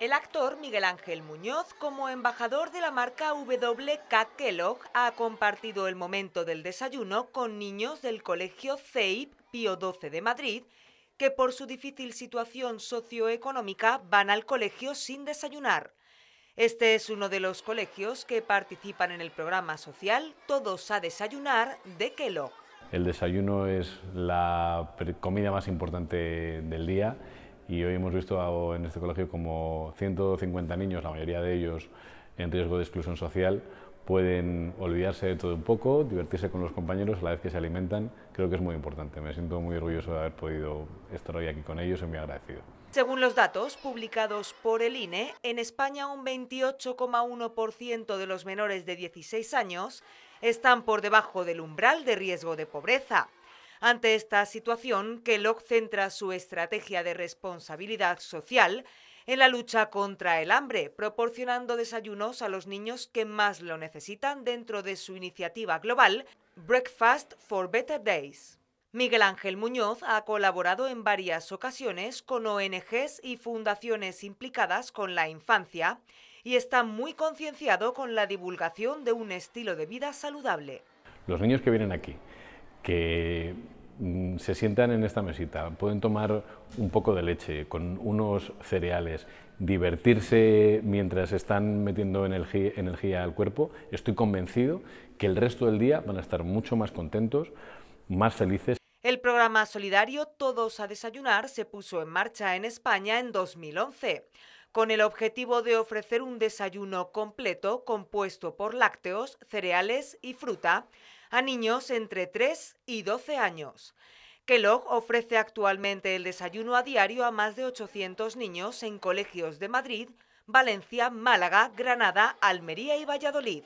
El actor Miguel Ángel Muñoz, como embajador de la marca WK Kellogg, ha compartido el momento del desayuno con niños del colegio CEIP Pío XII de Madrid, que por su difícil situación socioeconómica van al colegio sin desayunar. Este es uno de los colegios que participan en el programa social Todos a Desayunar de Kellogg. El desayuno es la comida más importante del día y hoy hemos visto en este colegio como 150 niños, la mayoría de ellos en riesgo de exclusión social, pueden olvidarse de todo un poco, divertirse con los compañeros a la vez que se alimentan. Creo que es muy importante. Me siento muy orgulloso de haber podido estar hoy aquí con ellos y muy agradecido. Según los datos publicados por el INE, en España un 28,1% de los menores de 16 años están por debajo del umbral de riesgo de pobreza. Ante esta situación, Kellogg centra su estrategia de responsabilidad social en la lucha contra el hambre, proporcionando desayunos a los niños que más lo necesitan dentro de su iniciativa global Breakfast for Better Days. Miguel Ángel Muñoz ha colaborado en varias ocasiones con ONGs y fundaciones implicadas con la infancia y está muy concienciado con la divulgación de un estilo de vida saludable. Los niños que vienen aquí que mm, se sientan en esta mesita, pueden tomar un poco de leche con unos cereales, divertirse mientras están metiendo energía, al cuerpo, estoy convencido que el resto del día van a estar mucho más contentos, más felices. El programa solidario Todos a Desayunar se puso en marcha en España en 2011 con el objetivo de ofrecer un desayuno completo compuesto por lácteos, cereales y fruta a niños entre 3 y 12 años. Kellogg ofrece actualmente el desayuno a diario a más de 800 niños en colegios de Madrid, Valencia, Málaga, Granada, Almería y Valladolid.